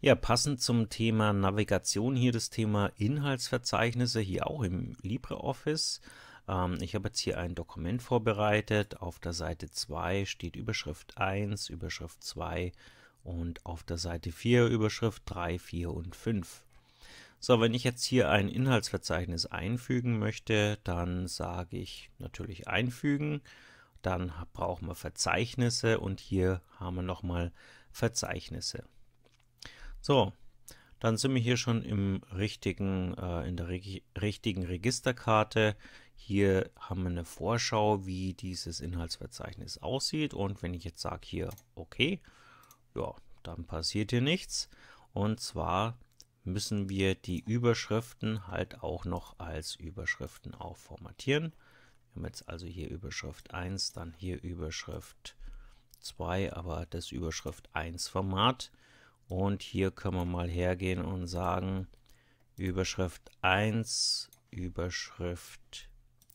Ja, passend zum Thema Navigation hier das Thema Inhaltsverzeichnisse hier auch im LibreOffice. Ähm, ich habe jetzt hier ein Dokument vorbereitet. Auf der Seite 2 steht Überschrift 1, Überschrift 2 und auf der Seite 4 Überschrift 3, 4 und 5. So, wenn ich jetzt hier ein Inhaltsverzeichnis einfügen möchte, dann sage ich natürlich einfügen. Dann brauchen wir Verzeichnisse und hier haben wir nochmal Verzeichnisse. So, dann sind wir hier schon im richtigen, äh, in der Reg richtigen Registerkarte. Hier haben wir eine Vorschau, wie dieses Inhaltsverzeichnis aussieht. Und wenn ich jetzt sage hier OK, ja, dann passiert hier nichts. Und zwar müssen wir die Überschriften halt auch noch als Überschriften auch formatieren. Wir haben jetzt also hier Überschrift 1, dann hier Überschrift 2, aber das Überschrift 1 Format. Und hier können wir mal hergehen und sagen, Überschrift 1, Überschrift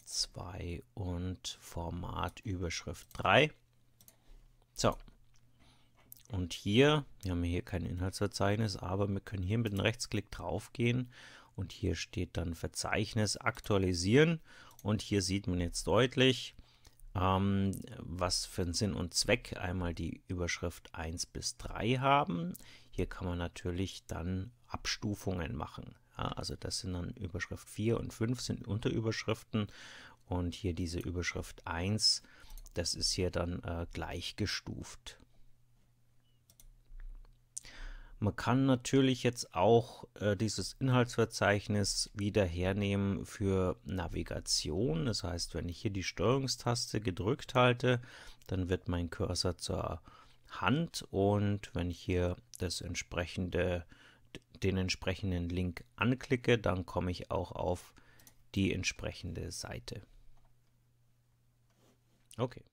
2 und Format Überschrift 3. So. Und hier, wir haben hier kein Inhaltsverzeichnis, aber wir können hier mit einem Rechtsklick drauf gehen und hier steht dann Verzeichnis aktualisieren und hier sieht man jetzt deutlich, ähm, was für einen Sinn und Zweck einmal die Überschrift 1 bis 3 haben. Hier kann man natürlich dann Abstufungen machen. Ja, also das sind dann Überschrift 4 und 5 sind Unterüberschriften und hier diese Überschrift 1, das ist hier dann äh, gleichgestuft. Man kann natürlich jetzt auch äh, dieses Inhaltsverzeichnis wieder hernehmen für Navigation. Das heißt, wenn ich hier die Steuerungstaste gedrückt halte, dann wird mein Cursor zur Hand und wenn ich hier das entsprechende, den entsprechenden Link anklicke, dann komme ich auch auf die entsprechende Seite. Okay.